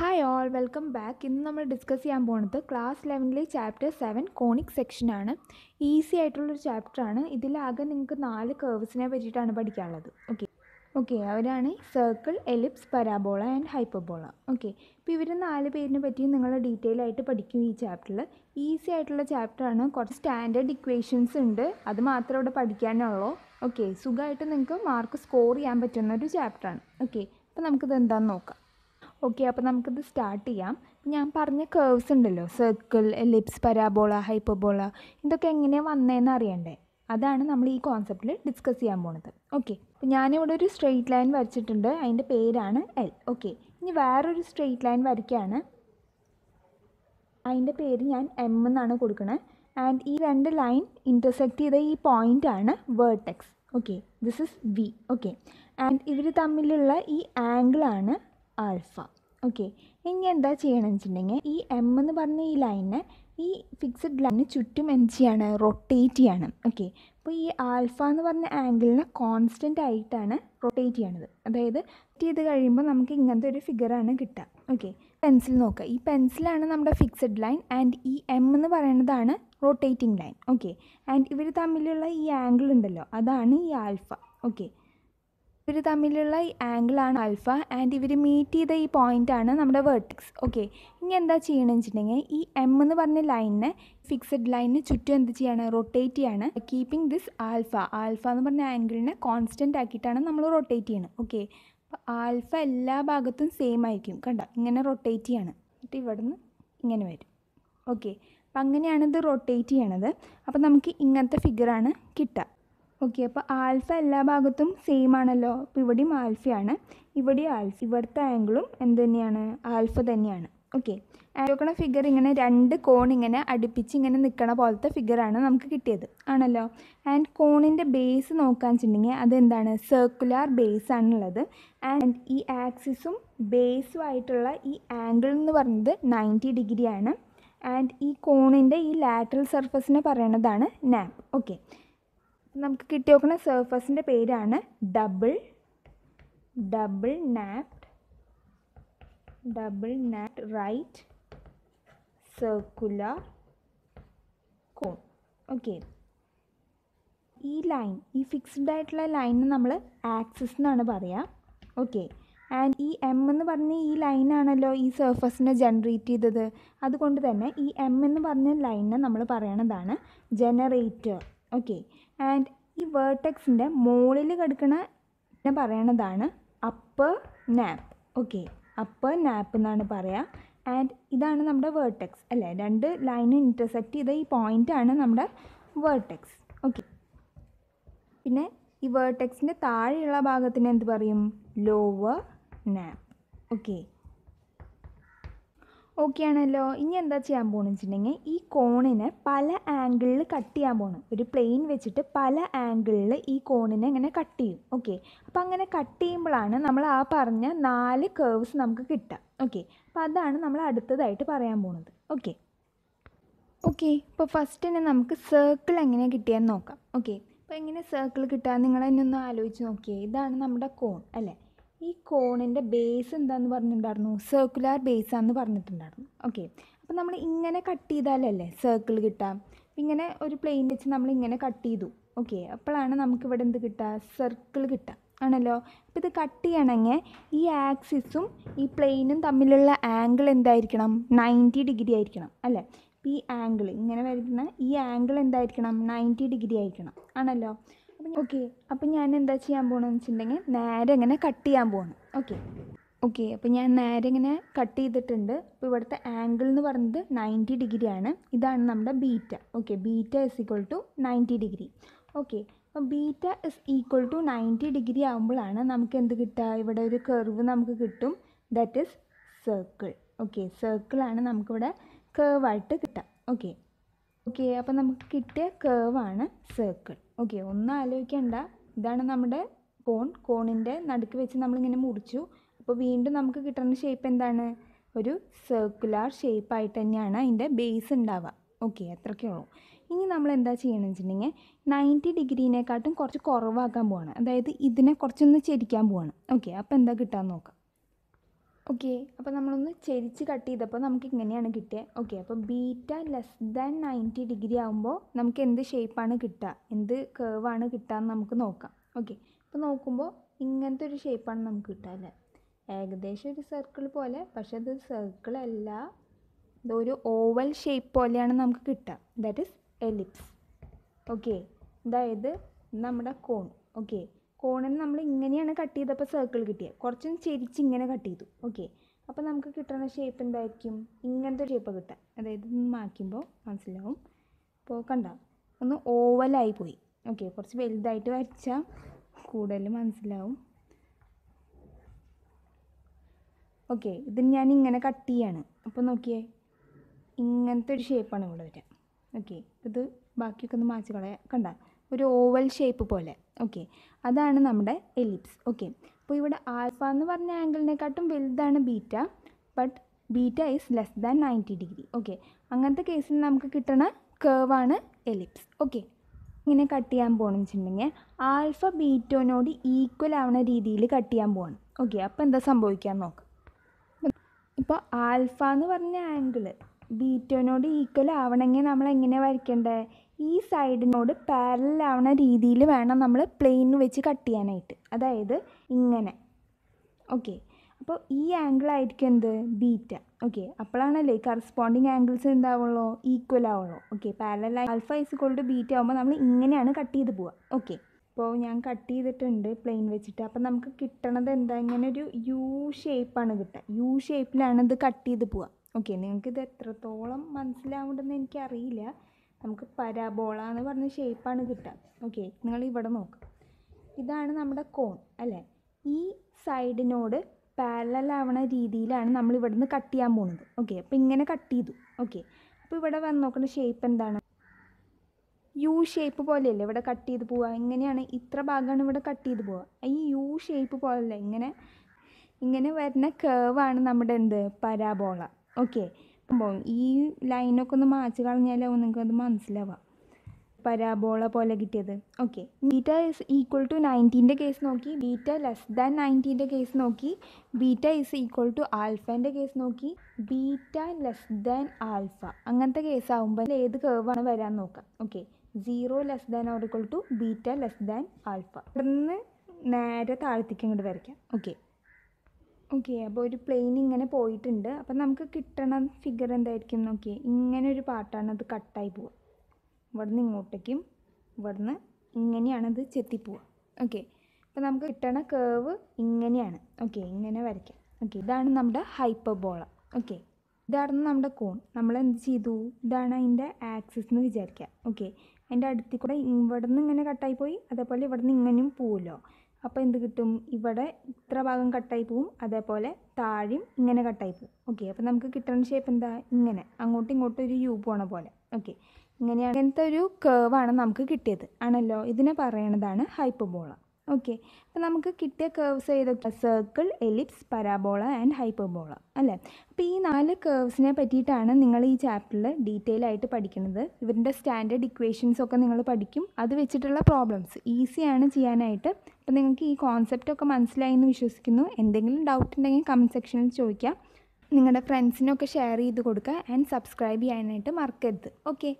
hi all welcome back ഇന്ന് നമ്മൾ discuss ചെയ്യാൻ പോകുന്നത് ക്ലാസ് ലെവനിലെ ചാപ്റ്റർ സെവൻ കോണിക് സെക്ഷനാണ് ഈസി ആയിട്ടുള്ളൊരു ചാപ്റ്ററാണ് ഇതിലാകെ നിങ്ങൾക്ക് നാല് കേർവ്സിനെ പറ്റിയിട്ടാണ് പഠിക്കാനുള്ളത് ഓക്കെ ഓക്കെ അവരാണ് circle ellipse parabola and hyperbola okay ഇപ്പോൾ ഇവർ നാല് പേരിനെ പറ്റിയും നിങ്ങൾ ഡീറ്റെയിൽ ആയിട്ട് പഠിക്കും ഈ ചാപ്റ്ററിൽ ഈസി ആയിട്ടുള്ള ചാപ്റ്ററാണ് കുറച്ച് സ്റ്റാൻഡേർഡ് ഇക്വേഷൻസ് ഉണ്ട് അത് മാത്രമേ ഇവിടെ പഠിക്കാനുള്ളൂ ഓക്കെ സുഖമായിട്ട് നിങ്ങൾക്ക് മാർക്ക് സ്കോർ ചെയ്യാൻ പറ്റുന്ന ഒരു ചാപ്റ്ററാണ് ഓക്കെ അപ്പോൾ നമുക്കിത് എന്താണെന്ന് നോക്കാം ഓക്കെ അപ്പോൾ നമുക്കിത് സ്റ്റാർട്ട് ചെയ്യാം ഞാൻ പറഞ്ഞ കേവ്സ് ഉണ്ടല്ലോ സർക്കിൾ എലിപ്സ് പരാബോള ഹൈപ്പബോള ഇതൊക്കെ എങ്ങനെയാണ് വന്നതെന്ന് അറിയണ്ടേ അതാണ് നമ്മൾ ഈ കോൺസെപ്റ്റിൽ ഡിസ്കസ് ചെയ്യാൻ പോണത് ഓക്കെ ഞാനിവിടെ ഒരു സ്ട്രെയിറ്റ് ലൈൻ വരച്ചിട്ടുണ്ട് അതിൻ്റെ പേരാണ് എൽ ഓക്കെ ഇനി വേറൊരു സ്ട്രെയിറ്റ് ലൈൻ വരയ്ക്കുകയാണ് അതിൻ്റെ പേര് ഞാൻ എം എന്നാണ് കൊടുക്കുന്നത് ആൻഡ് ഈ രണ്ട് ലൈൻ ഇൻ്റർസെക്റ്റ് ചെയ്ത ഈ പോയിൻ്റ് ആണ് vertex okay this is V okay and ഇവർ തമ്മിലുള്ള ഈ ആംഗിളാണ് ആൽഫ ഓക്കെ ഇനി എന്താ ചെയ്യണമെന്ന് വെച്ചിട്ടുണ്ടെങ്കിൽ ഈ എം എന്ന് പറഞ്ഞ ഈ ലൈനെ ഈ ഫിക്സഡ് ലൈനിന് ചുറ്റും എന്ത് ചെയ്യാണ് റൊട്ടേറ്റ് ചെയ്യണം ഓക്കെ അപ്പോൾ ഈ ആൽഫ എന്ന് പറഞ്ഞ ആംഗിളിനെ കോൺസ്റ്റൻ്റ് ആയിട്ടാണ് റൊട്ടേറ്റ് ചെയ്യണത് അതായത് ചെയ്ത് കഴിയുമ്പോൾ നമുക്ക് ഇങ്ങനത്തെ ഒരു ഫിഗറാണ് കിട്ടുക ഓക്കെ പെൻസിൽ നോക്കുക ഈ പെൻസിലാണ് നമ്മുടെ ഫിക്സഡ് ലൈൻ ആൻഡ് ഈ എം എന്ന് പറയുന്നതാണ് റൊട്ടേറ്റിംഗ് ലൈൻ ഓക്കെ ആൻഡ് ഇവർ തമ്മിലുള്ള ഈ ആംഗിൾ ഉണ്ടല്ലോ അതാണ് ഈ ആൽഫ ഓക്കെ ഇവർ തമ്മിലുള്ള ഈ ആംഗിളാണ് ആൽഫ ആൻഡ് ഇവർ മീറ്റ് ചെയ്ത ഈ ആണ് നമ്മുടെ വേർട്ടിക്സ് ഓക്കെ ഇനി എന്താ ചെയ്യണമെന്ന് വെച്ചിട്ടുണ്ടെങ്കിൽ ഈ എം എന്ന് പറഞ്ഞ ലൈനിന് ഫിക്സഡ് ലൈനിന് ചുറ്റും എന്ത് ചെയ്യാണ് റൊട്ടേറ്റ് ചെയ്യാണ് കീപ്പിംഗ് ദിസ് ആൽഫ ആൽഫ എന്ന് പറഞ്ഞ ആംഗിളിനെ കോൺസ്റ്റൻ്റ് ആക്കിയിട്ടാണ് നമ്മൾ റൊട്ടേറ്റ് ചെയ്യണം ഓക്കെ ആൽഫ എല്ലാ ഭാഗത്തും സെയിം ആയിരിക്കും കണ്ടോ ഇങ്ങനെ റൊട്ടേറ്റ് ചെയ്യാണ് എന്നിട്ട് ഇവിടെ നിന്ന് ഇങ്ങനെ വരും ഓക്കെ അപ്പം അങ്ങനെയാണ് ഇത് റൊട്ടേറ്റ് ചെയ്യണത് അപ്പം നമുക്ക് ഇങ്ങനത്തെ ഫിഗറാണ് കിട്ടുക ഓക്കെ അപ്പോൾ ആൽഫ എല്ലാ ഭാഗത്തും സെയിം ആണല്ലോ അപ്പോൾ ഇവിടെയും ആൽഫയാണ് ഇവിടെ ആൽഫ ഇവിടുത്തെ ആംഗിളും എന്ത് തന്നെയാണ് ആൽഫ തന്നെയാണ് ഓക്കെ ആരോക്കണ ഫിഗർ ഇങ്ങനെ രണ്ട് കോൺ ഇങ്ങനെ അടുപ്പിച്ച് ഇങ്ങനെ നിൽക്കണ പോലത്തെ ഫിഗറാണ് നമുക്ക് കിട്ടിയത് ആണല്ലോ ആൻഡ് കോണിൻ്റെ ബേസ് നോക്കാൻ വെച്ചിട്ടുണ്ടെങ്കിൽ അതെന്താണ് സർക്കുലർ ബേസ് ആണുള്ളത് ആൻഡ് ഈ ആക്സിസും ബേസും ആയിട്ടുള്ള ഈ ആംഗിൾ എന്ന് പറയുന്നത് നയൻറ്റി ഡിഗ്രിയാണ് ആൻഡ് ഈ കോണിൻ്റെ ഈ ലാറ്ററൽ സർഫസിനെ പറയണതാണ് നാപ്പ് ഓക്കെ നമുക്ക് കിട്ടി നോക്കുന്ന സർഫസിൻ്റെ പേരാണ് double double napped double napped right circular cone okay ഈ ലൈൻ ഈ ഫിക്സ്ഡ് ആയിട്ടുള്ള ലൈനിന് നമ്മൾ ആക്സിസ് എന്നാണ് പറയുക ഓക്കെ ആൻഡ് ഈ എം എന്ന് പറഞ്ഞ ഈ ലൈനാണല്ലോ ഈ സർഫസിനെ ജനറേറ്റ് ചെയ്തത് അതുകൊണ്ട് തന്നെ ഈ എം എന്ന് പറഞ്ഞ ലൈനിനെ നമ്മൾ പറയണതാണ് ജനറേറ്റർ ഓക്കെ ആൻഡ് ഈ വേർട്ടെക്സിൻ്റെ മുകളിൽ കിടക്കുന്ന പറയണതാണ് upper nappe okay upper nappe എന്നാണ് പറയുക ആൻഡ് ഇതാണ് നമ്മുടെ വേർട്ടെക്സ് അല്ലേ രണ്ട് ലൈന് ഇൻ്റർസെക്റ്റ് ചെയ്ത ഈ ആണ് നമ്മുടെ വേർട്ടെക്സ് ഓക്കെ പിന്നെ ഈ വേർട്ടെക്സിൻ്റെ താഴെയുള്ള ഭാഗത്തിന് എന്ത് പറയും ലോവർ നാപ്പ് ഓക്കെ ഓക്കെ ആണല്ലോ ഇനി എന്താ ചെയ്യാൻ പോകണമെന്ന് വെച്ചിട്ടുണ്ടെങ്കിൽ ഈ കോണിനെ പല ആംഗിളിൽ കട്ട് ചെയ്യാൻ പോകണം ഒരു പ്ലെയിൻ വെച്ചിട്ട് പല ആംഗിളിൽ ഈ കോണിനെ ഇങ്ങനെ കട്ട് ചെയ്യും ഓക്കെ അപ്പോൾ അങ്ങനെ കട്ട് ചെയ്യുമ്പോഴാണ് നമ്മൾ ആ പറഞ്ഞ നാല് കേവ്സ് നമുക്ക് കിട്ടുക ഓക്കെ അപ്പോൾ അതാണ് നമ്മൾ അടുത്തതായിട്ട് പറയാൻ പോകുന്നത് ഓക്കെ ഓക്കെ ഇപ്പോൾ ഫസ്റ്റ് തന്നെ നമുക്ക് സർക്കിൾ എങ്ങനെ കിട്ടിയെന്ന് നോക്കാം ഓക്കെ അപ്പോൾ എങ്ങനെ സർക്കിൾ കിട്ടുക നിങ്ങൾ എന്നെ ഒന്ന് ആലോചിച്ച് നോക്കിയേ ഇതാണ് നമ്മുടെ കോൺ അല്ലേ ഈ കോണിൻ്റെ ബേസ് എന്താന്ന് പറഞ്ഞിട്ടുണ്ടായിരുന്നു സർക്കുലർ ബേസാന്ന് പറഞ്ഞിട്ടുണ്ടായിരുന്നു ഓക്കെ അപ്പോൾ നമ്മൾ ഇങ്ങനെ കട്ട് ചെയ്താലല്ലേ സർക്കിൾ കിട്ടാം ഇങ്ങനെ ഒരു പ്ലെയിൻ വെച്ച് നമ്മൾ ഇങ്ങനെ കട്ട് ചെയ്തു ഓക്കെ അപ്പോഴാണ് നമുക്കിവിടെ എന്ത് കിട്ടുക സർക്കിൾ കിട്ടുക ആണല്ലോ അപ്പോൾ ഇത് കട്ട് ചെയ്യണമെങ്കിൽ ഈ ആക്സിസും ഈ പ്ലെയിനും തമ്മിലുള്ള ആംഗിൾ എന്തായിരിക്കണം നയൻറ്റി ഡിഗ്രി ആയിരിക്കണം അല്ലേ ഈ ആംഗിൾ ഇങ്ങനെ വരുന്ന ഈ ആംഗിൾ എന്തായിരിക്കണം നയൻറ്റി ഡിഗ്രി ആയിരിക്കണം ആണല്ലോ ഓക്കെ അപ്പം ഞാൻ എന്താ ചെയ്യാൻ പോകണമെന്ന് വെച്ചിട്ടുണ്ടെങ്കിൽ നേരെ ഇങ്ങനെ കട്ട് ചെയ്യാൻ പോകണം ഓക്കെ ഓക്കെ അപ്പോൾ ഞാൻ നേരെ ഇങ്ങനെ കട്ട് ചെയ്തിട്ടുണ്ട് അപ്പോൾ ഇവിടുത്തെ ആംഗിൾ എന്ന് പറയുന്നത് നയൻറ്റി ഡിഗ്രി ആണ് ഇതാണ് നമ്മുടെ beta okay beta is equal to ninety degree okay അപ്പം beta is equal to ninety degree ആകുമ്പോഴാണ് നമുക്ക് എന്ത് കിട്ടുക ഇവിടെ ഒരു കർവ് നമുക്ക് കിട്ടും ദാറ്റ് ഇസ് സർക്കിൾ ഓക്കെ സർക്കിളാണ് നമുക്കിവിടെ കേർവായിട്ട് കിട്ടുക ഓക്കെ ഓക്കെ അപ്പോൾ നമുക്ക് കിട്ടിയ കേവാണ് സർക്കിൾ ഓക്കെ ഒന്നും ആലോചിക്കേണ്ട ഇതാണ് നമ്മുടെ കോൺ കോണിൻ്റെ നടുക്ക് വെച്ച് നമ്മളിങ്ങനെ മുറിച്ചു അപ്പോൾ വീണ്ടും നമുക്ക് കിട്ടുന്ന ഷേപ്പ് എന്താണ് ഒരു സർക്കുലാർ ഷേപ്പായിട്ട് തന്നെയാണ് അതിൻ്റെ ബേസ് ഉണ്ടാവുക ഓക്കെ അത്രയ്ക്കേ ഉള്ളൂ ഇനി നമ്മൾ എന്താ ചെയ്യണമെന്ന് വെച്ചിട്ടുണ്ടെങ്കിൽ നയൻറ്റി ഡിഗ്രീനെക്കാട്ടും കുറച്ച് കുറവാക്കാൻ പോവാണ് അതായത് ഇതിനെ കുറച്ചൊന്ന് ചരിക്കാൻ പോവാണ് ഓക്കെ അപ്പോൾ എന്താ കിട്ടാൻ നോക്കാം ഓക്കെ അപ്പോൾ നമ്മളൊന്ന് ചെരിച്ച് കട്ട് ചെയ്തപ്പോൾ നമുക്ക് ഇങ്ങനെയാണ് കിട്ടിയത് ഓക്കെ അപ്പോൾ beta less than ninety degree ആകുമ്പോൾ നമുക്ക് എന്ത് ഷേപ്പാണ് കിട്ടുക എന്ത് കേവാണ് കിട്ടുക എന്ന് നമുക്ക് നോക്കാം ഓക്കെ അപ്പോൾ നോക്കുമ്പോൾ ഇങ്ങനത്തെ ഒരു ഷേപ്പാണ് നമുക്ക് കിട്ടുക അല്ലേ ഏകദേശം ഒരു സർക്കിൾ പോലെ പക്ഷെ അത് സർക്കിൾ അല്ല ഇതൊരു ഓവൽ ഷേപ്പ് പോലെയാണ് നമുക്ക് കിട്ടുക ദാറ്റ് ഇസ് എലിപ്സ് ഓക്കെ അതായത് നമ്മുടെ കോൺ ഓക്കെ കോണിൽ നമ്മൾ ഇങ്ങനെയാണ് കട്ട് ചെയ്തപ്പോൾ സർക്കിൾ കിട്ടിയത് കുറച്ചും ചെരിച്ച് ഇങ്ങനെ കട്ട് ചെയ്തു ഓക്കെ അപ്പോൾ നമുക്ക് കിട്ടുന്ന ഷേപ്പ് എന്തായിരിക്കും ഇങ്ങനത്തെ ഷേപ്പ് കിട്ടുക അതായത് മാക്കുമ്പോൾ മനസ്സിലാവും അപ്പോൾ കണ്ട ഒന്ന് ഓവലായി പോയി ഓക്കെ കുറച്ച് വലുതായിട്ട് വരച്ചാൽ കൂടുതൽ മനസ്സിലാവും ഓക്കെ ഇത് ഞാൻ ഇങ്ങനെ കട്ട് ചെയ്യാണ് അപ്പോൾ നോക്കിയേ ഇങ്ങനത്തെ ഒരു ഷേപ്പാണ് ഇവിടെ വരിക ഓക്കെ ഇത് ബാക്കിയൊക്കെ ഒന്ന് മാച്ച് കളയാം കണ്ട ഒരു ഓവൽ ഷേപ്പ് പോലെ ഓക്കെ അതാണ് നമ്മുടെ എലിപ്സ് ഓക്കെ അപ്പോൾ ഇവിടെ ആൽഫ എന്ന് പറഞ്ഞ ആംഗിളിനെക്കാട്ടും വലുതാണ് beta but beta is less than ninety degree okay അങ്ങനത്തെ കേസിൽ നമുക്ക് കിട്ടണ കേവാണ് എലിപ്സ് ഓക്കെ ഇങ്ങനെ കട്ട് ചെയ്യാൻ പോകണമെന്ന് വെച്ചിട്ടുണ്ടെങ്കിൽ ആൽഫ ബീറ്റോനോട് ഈക്വൽ ആവുന്ന രീതിയിൽ കട്ട് ചെയ്യാൻ പോകണം ഓക്കെ അപ്പോൾ എന്താ സംഭവിക്കാൻ നോക്കാം ഇപ്പോൾ ആൽഫ എന്ന് പറഞ്ഞ ആംഗിള് ബീറ്റോനോട് ഈക്വൽ ആവണമെങ്കിൽ നമ്മൾ എങ്ങനെ വരയ്ക്കേണ്ടത് ഈ സൈഡിനോട് പാരലാവുന്ന രീതിയിൽ വേണം നമ്മൾ പ്ലെയിൻ വെച്ച് കട്ട് ചെയ്യാനായിട്ട് അതായത് ഇങ്ങനെ ഓക്കെ അപ്പോൾ ഈ ആംഗിൾ ആയിരിക്കും എന്ത് ബീറ്റ ഓക്കെ അപ്പോഴാണല്ലേ കറസ്പോണ്ടിങ് ആംഗിൾസ് എന്താവുള്ളൂ ഈക്വൽ ആവുള്ളൂ ഓക്കെ പാരലായി ആൽഫ ഐസ് ഇക്വൾഡ് ബീറ്റ ആകുമ്പോൾ നമ്മൾ ഇങ്ങനെയാണ് കട്ട് ചെയ്ത് പോവുക ഓക്കെ അപ്പോൾ ഞാൻ കട്ട് ചെയ്തിട്ടുണ്ട് പ്ലെയിൻ വെച്ചിട്ട് അപ്പോൾ നമുക്ക് കിട്ടണത് എന്താ ഇങ്ങനെ ഒരു യു ഷേപ്പാണ് കിട്ടുക യു ഷേപ്പിലാണ് ഇത് കട്ട് ചെയ്ത് പോവുക ഓക്കെ നിങ്ങൾക്ക് ഇത് എത്രത്തോളം മനസ്സിലാവുന്നുണ്ടെന്ന് എനിക്കറിയില്ല നമുക്ക് പരാബോള എന്ന് പറഞ്ഞ ഷേപ്പാണ് കിട്ടുക ഓക്കെ നിങ്ങൾ ഇവിടെ നോക്ക് ഇതാണ് നമ്മുടെ കോൺ അല്ലേ ഈ സൈഡിനോട് പാരലാവണ രീതിയിലാണ് നമ്മൾ ഇവിടെ നിന്ന് കട്ട് ചെയ്യാൻ പോകുന്നത് ഓക്കെ അപ്പോൾ ഇങ്ങനെ കട്ട് ചെയ്തു ഓക്കെ അപ്പോൾ ഇവിടെ വന്ന് നോക്കുന്ന ഷേപ്പ് എന്താണ് യു ഷേപ്പ് പോലെയല്ലേ ഇവിടെ കട്ട് ചെയ്ത് പോവുക ഇങ്ങനെയാണ് ഇത്ര ഭാഗമാണ് ഇവിടെ കട്ട് ചെയ്ത് പോവുക ഈ യു ഷേപ്പ് പോലെയല്ല ഇങ്ങനെ ഇങ്ങനെ വരുന്ന കേവാണ് നമ്മുടെ എന്ത് പരാബോള ഓക്കെ സംഭവം ഈ ലൈനൊക്കെ ഒന്ന് മാച്ച് കളഞ്ഞാലാവും നിങ്ങൾക്കത് മനസ്സിലാവാം പരാബോള പോലെ കിട്ടിയത് okay beta is equal to നയൻറ്റീൻ്റെ കേസ് നോക്കി ബീറ്റ ലെസ് ദാൻ നയൻറ്റീൻ്റെ കേസ് നോക്കി ബീറ്റ ഇസ് ഈക്വൽ ടു ആൽഫേൻ്റെ കേസ് നോക്കി ബീറ്റ ലെസ് ദാൻ ആൽഫ അങ്ങനത്തെ കേസ് ആകുമ്പോൾ ഏത് കേവാണ് വരാൻ നോക്കാം okay zero less than or equal to beta less than alpha ഇവിടുന്ന് നേരെ താഴത്തേക്ക് ഇങ്ങോട്ട് വരയ്ക്കാം ഓക്കെ ഓക്കെ അപ്പോൾ ഒരു പ്ലെയിൻ ഇങ്ങനെ പോയിട്ടുണ്ട് അപ്പം നമുക്ക് കിട്ടണ ഫിഗർ എന്തായിരിക്കും നോക്കിയേ ഇങ്ങനെ ഒരു പാട്ടാണ് അത് കട്ടായി പോവുക ഇവിടുന്ന് ഇങ്ങോട്ടേക്കും ഇവിടുന്ന് ഇങ്ങനെയാണ് അത് ചെത്തിപ്പോവുക ഓക്കെ അപ്പം നമുക്ക് കിട്ടണ കേവ് ഇങ്ങനെയാണ് ഓക്കെ ഇങ്ങനെ വരയ്ക്കാം ഓക്കെ ഇതാണ് നമ്മുടെ ഹൈപ്പർബോള ഓക്കെ ഇതായിരുന്നു നമ്മുടെ കോൺ നമ്മൾ എന്ത് ചെയ്തു ഇതാണ് അതിൻ്റെ ആക്സിസ് എന്ന് വിചാരിക്കുക ഓക്കെ അതിൻ്റെ അടുത്തിൽ കൂടെ ഇവിടുന്ന് ഇങ്ങനെ കട്ടായി പോയി അതേപോലെ ഇവിടുന്ന് ഇങ്ങനെയും പോവുമല്ലോ അപ്പോൾ എന്ത് കിട്ടും ഇവിടെ ഇത്ര ഭാഗം കട്ടായി പോവും അതേപോലെ താഴെയും ഇങ്ങനെ കട്ടായി പോവും ഓക്കെ അപ്പോൾ നമുക്ക് കിട്ടുന്ന ഷേപ്പ് എന്താ ഇങ്ങനെ അങ്ങോട്ടും ഇങ്ങോട്ടും ഒരു യു പോണ പോലെ ഓക്കെ ഇങ്ങനെയാണ് ഇങ്ങനത്തെ ഒരു കേവാണ് നമുക്ക് കിട്ടിയത് ആണല്ലോ ഇതിനെ പറയണതാണ് ഹൈപ്പബോള ഓക്കെ അപ്പോൾ നമുക്ക് കിട്ടിയ കേർവ്സ് ഏതൊക്കെ circle ellipse parabola and hyperbola അല്ലേ അപ്പോൾ ഈ നാല് കേർവ്സിനെ പറ്റിയിട്ടാണ് നിങ്ങൾ ഈ ചാപ്റ്ററിൽ ഡീറ്റെയിൽ ആയിട്ട് പഠിക്കുന്നത് ഇവരുടെ സ്റ്റാൻഡേർഡ് ഇക്വേഷൻസ് ഒക്കെ നിങ്ങൾ പഠിക്കും അത് വെച്ചിട്ടുള്ള പ്രോബ്ലംസ് ഈസിയാണ് ചെയ്യാനായിട്ട് അപ്പോൾ നിങ്ങൾക്ക് ഈ കോൺസെപ്റ്റ് ഒക്കെ മനസ്സിലായി എന്ന് വിശ്വസിക്കുന്നു എന്തെങ്കിലും ഡൗട്ട് ഉണ്ടെങ്കിൽ കമൻറ്റ് സെക്ഷനിൽ ചോദിക്കാം നിങ്ങളുടെ ഫ്രണ്ട്സിനൊക്കെ ഷെയർ ചെയ്ത് കൊടുക്കുക ആൻഡ് സബ്സ്ക്രൈബ് ചെയ്യാനായിട്ട് മറക്കരുത് ഓക്കെ